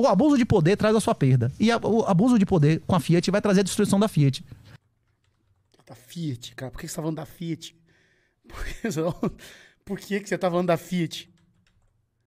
O abuso de poder traz a sua perda. E a, o abuso de poder com a Fiat vai trazer a destruição da Fiat. Da Fiat, cara. Por que você tá falando da Fiat? Por que, você tá falando da Fiat?